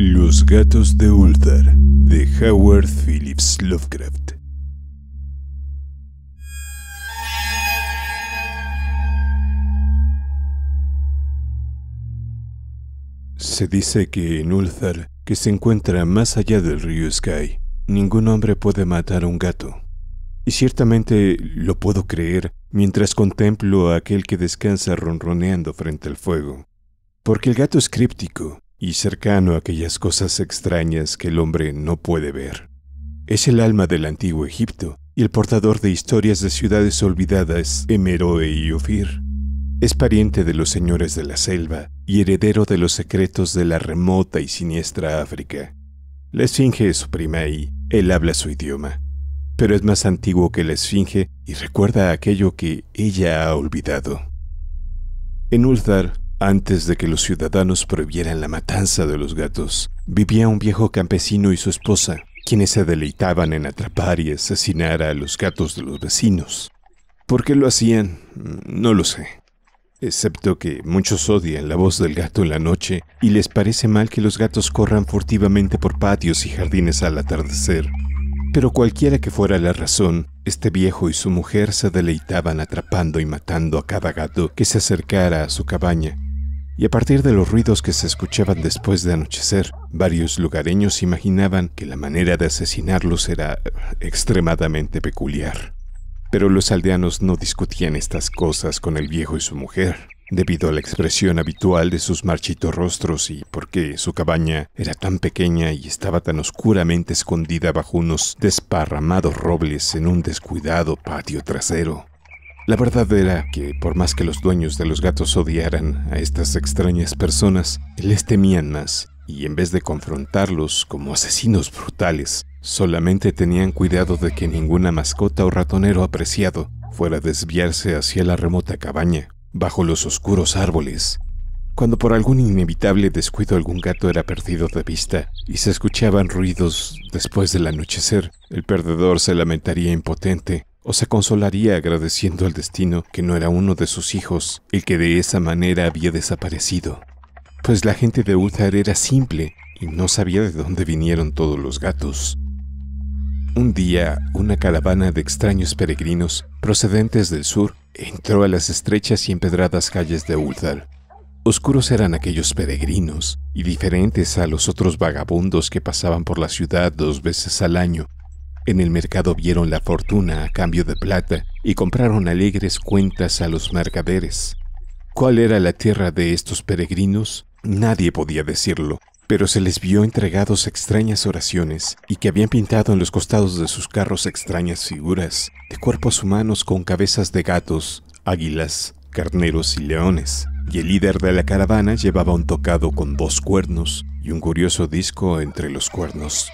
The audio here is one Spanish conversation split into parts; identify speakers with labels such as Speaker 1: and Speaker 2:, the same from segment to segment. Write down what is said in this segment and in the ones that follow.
Speaker 1: Los gatos de Ulthar de Howard Phillips Lovecraft Se dice que en Ulthar, que se encuentra más allá del río Sky, ningún hombre puede matar a un gato. Y ciertamente lo puedo creer mientras contemplo a aquel que descansa ronroneando frente al fuego. Porque el gato es críptico, y cercano a aquellas cosas extrañas que el hombre no puede ver. Es el alma del antiguo Egipto y el portador de historias de ciudades olvidadas, Hemeroe y Ofir. Es pariente de los señores de la selva y heredero de los secretos de la remota y siniestra África. La esfinge es su prima y él habla su idioma, pero es más antiguo que la esfinge y recuerda aquello que ella ha olvidado. En Ulthar, antes de que los ciudadanos prohibieran la matanza de los gatos, vivía un viejo campesino y su esposa, quienes se deleitaban en atrapar y asesinar a los gatos de los vecinos. ¿Por qué lo hacían? No lo sé. Excepto que muchos odian la voz del gato en la noche y les parece mal que los gatos corran furtivamente por patios y jardines al atardecer. Pero cualquiera que fuera la razón, este viejo y su mujer se deleitaban atrapando y matando a cada gato que se acercara a su cabaña, y a partir de los ruidos que se escuchaban después de anochecer, varios lugareños imaginaban que la manera de asesinarlos era eh, extremadamente peculiar. Pero los aldeanos no discutían estas cosas con el viejo y su mujer, debido a la expresión habitual de sus marchitos rostros y porque su cabaña era tan pequeña y estaba tan oscuramente escondida bajo unos desparramados robles en un descuidado patio trasero. La verdad era que, por más que los dueños de los gatos odiaran a estas extrañas personas, les temían más, y en vez de confrontarlos como asesinos brutales, solamente tenían cuidado de que ninguna mascota o ratonero apreciado fuera a desviarse hacia la remota cabaña, bajo los oscuros árboles. Cuando por algún inevitable descuido algún gato era perdido de vista y se escuchaban ruidos después del anochecer, el perdedor se lamentaría impotente o se consolaría agradeciendo al destino que no era uno de sus hijos el que de esa manera había desaparecido. Pues la gente de Ulthar era simple y no sabía de dónde vinieron todos los gatos. Un día, una caravana de extraños peregrinos procedentes del sur entró a las estrechas y empedradas calles de Ulthar. Oscuros eran aquellos peregrinos y diferentes a los otros vagabundos que pasaban por la ciudad dos veces al año en el mercado vieron la fortuna a cambio de plata y compraron alegres cuentas a los mercaderes. ¿Cuál era la tierra de estos peregrinos? Nadie podía decirlo, pero se les vio entregados extrañas oraciones y que habían pintado en los costados de sus carros extrañas figuras de cuerpos humanos con cabezas de gatos, águilas, carneros y leones. Y el líder de la caravana llevaba un tocado con dos cuernos y un curioso disco entre los cuernos.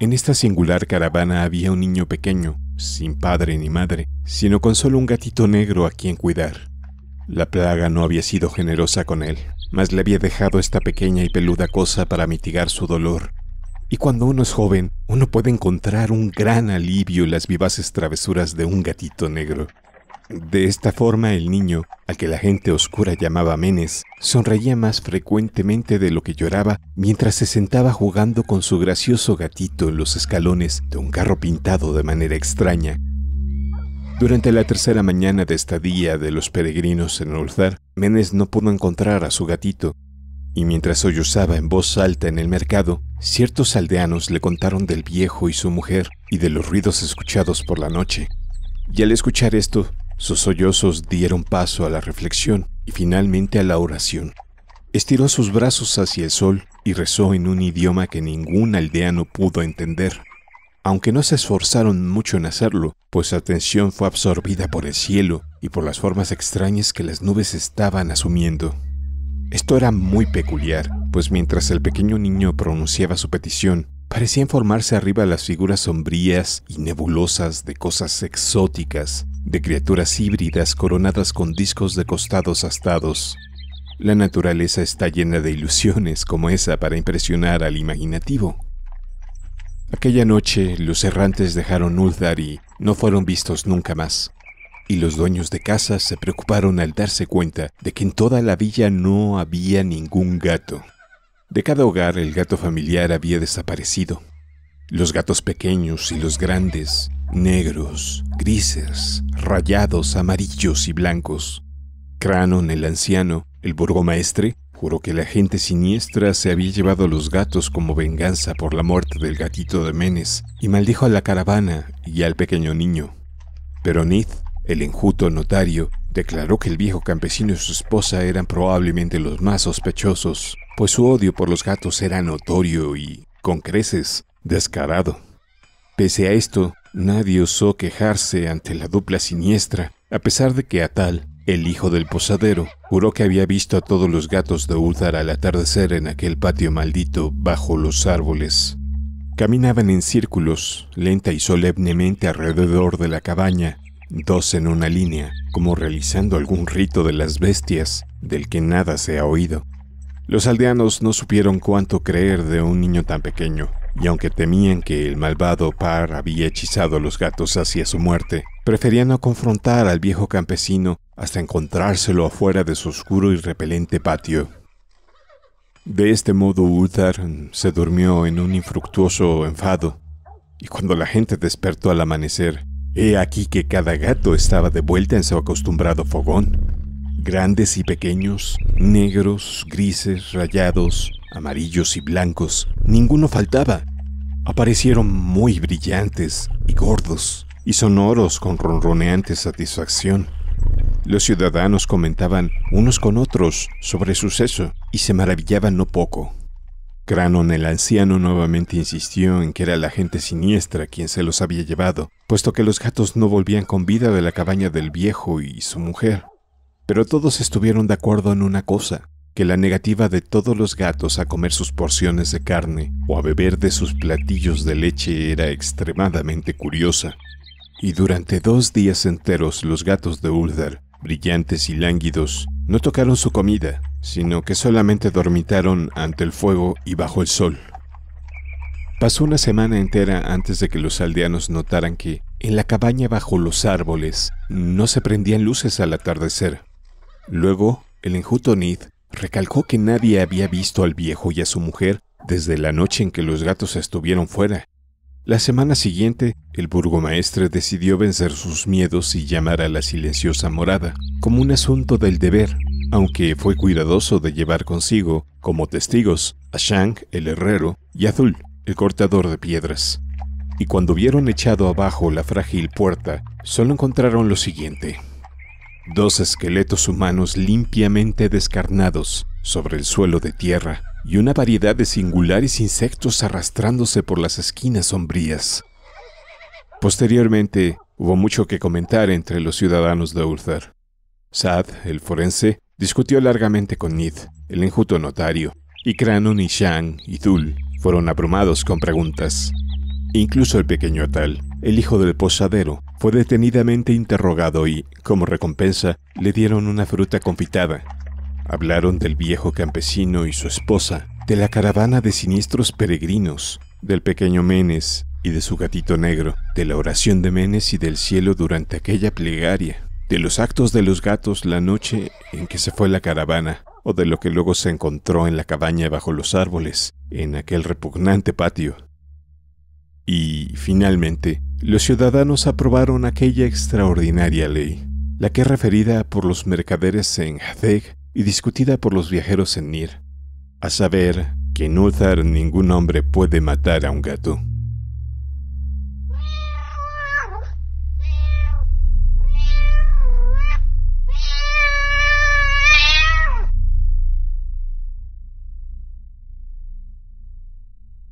Speaker 1: En esta singular caravana había un niño pequeño, sin padre ni madre, sino con solo un gatito negro a quien cuidar. La plaga no había sido generosa con él, mas le había dejado esta pequeña y peluda cosa para mitigar su dolor. Y cuando uno es joven, uno puede encontrar un gran alivio en las vivaces travesuras de un gatito negro. De esta forma el niño, al que la gente oscura llamaba Menes, sonreía más frecuentemente de lo que lloraba mientras se sentaba jugando con su gracioso gatito en los escalones de un carro pintado de manera extraña. Durante la tercera mañana de estadía de los peregrinos en Ulzar, Menes no pudo encontrar a su gatito, y mientras sollozaba en voz alta en el mercado, ciertos aldeanos le contaron del viejo y su mujer y de los ruidos escuchados por la noche. Y al escuchar esto, sus sollozos dieron paso a la reflexión y finalmente a la oración. Estiró sus brazos hacia el sol y rezó en un idioma que ningún aldeano pudo entender. Aunque no se esforzaron mucho en hacerlo, pues su atención fue absorbida por el cielo y por las formas extrañas que las nubes estaban asumiendo. Esto era muy peculiar, pues mientras el pequeño niño pronunciaba su petición, parecían formarse arriba las figuras sombrías y nebulosas de cosas exóticas de criaturas híbridas coronadas con discos de costados astados. La naturaleza está llena de ilusiones como esa para impresionar al imaginativo. Aquella noche, los errantes dejaron Uldari y no fueron vistos nunca más. Y los dueños de casa se preocuparon al darse cuenta de que en toda la villa no había ningún gato. De cada hogar el gato familiar había desaparecido. Los gatos pequeños y los grandes, negros, grises, rayados, amarillos y blancos. Cranon el anciano, el burgomaestre, juró que la gente siniestra se había llevado los gatos como venganza por la muerte del gatito de Menes y maldijo a la caravana y al pequeño niño. Pero Nith, el enjuto notario, declaró que el viejo campesino y su esposa eran probablemente los más sospechosos, pues su odio por los gatos era notorio y, con creces, descarado. Pese a esto, nadie osó quejarse ante la dupla siniestra, a pesar de que Atal, el hijo del posadero, juró que había visto a todos los gatos de Uldar al atardecer en aquel patio maldito bajo los árboles. Caminaban en círculos, lenta y solemnemente alrededor de la cabaña, dos en una línea, como realizando algún rito de las bestias, del que nada se ha oído. Los aldeanos no supieron cuánto creer de un niño tan pequeño, y aunque temían que el malvado par había hechizado a los gatos hacia su muerte, preferían no confrontar al viejo campesino hasta encontrárselo afuera de su oscuro y repelente patio. De este modo Uthar se durmió en un infructuoso enfado, y cuando la gente despertó al amanecer, he aquí que cada gato estaba de vuelta en su acostumbrado fogón. Grandes y pequeños, negros, grises, rayados, amarillos y blancos, ninguno faltaba aparecieron muy brillantes y gordos y sonoros con ronroneante satisfacción. Los ciudadanos comentaban unos con otros sobre suceso y se maravillaban no poco. Cranon el anciano nuevamente insistió en que era la gente siniestra quien se los había llevado, puesto que los gatos no volvían con vida de la cabaña del viejo y su mujer. Pero todos estuvieron de acuerdo en una cosa, que la negativa de todos los gatos a comer sus porciones de carne o a beber de sus platillos de leche era extremadamente curiosa. Y durante dos días enteros los gatos de Uldar, brillantes y lánguidos, no tocaron su comida, sino que solamente dormitaron ante el fuego y bajo el sol. Pasó una semana entera antes de que los aldeanos notaran que, en la cabaña bajo los árboles, no se prendían luces al atardecer. Luego, el enjuto Nid Recalcó que nadie había visto al viejo y a su mujer desde la noche en que los gatos estuvieron fuera. La semana siguiente, el burgomaestre decidió vencer sus miedos y llamar a la silenciosa morada como un asunto del deber, aunque fue cuidadoso de llevar consigo, como testigos, a Shang, el herrero, y a Azul, el cortador de piedras. Y cuando vieron echado abajo la frágil puerta, solo encontraron lo siguiente dos esqueletos humanos limpiamente descarnados sobre el suelo de tierra y una variedad de singulares insectos arrastrándose por las esquinas sombrías. Posteriormente, hubo mucho que comentar entre los ciudadanos de Ulthar. Sad, el forense, discutió largamente con Nid, el enjuto notario, y Cranon y Shang y Dul fueron abrumados con preguntas. Incluso el pequeño Atal, el hijo del posadero, fue detenidamente interrogado y, como recompensa, le dieron una fruta confitada. Hablaron del viejo campesino y su esposa, de la caravana de siniestros peregrinos, del pequeño Menes y de su gatito negro, de la oración de Menes y del cielo durante aquella plegaria, de los actos de los gatos la noche en que se fue la caravana, o de lo que luego se encontró en la cabaña bajo los árboles, en aquel repugnante patio. Y, finalmente, los ciudadanos aprobaron aquella extraordinaria ley, la que es referida por los mercaderes en Hadeg y discutida por los viajeros en Nir, a saber, que en Ulthar ningún hombre puede matar a un gato.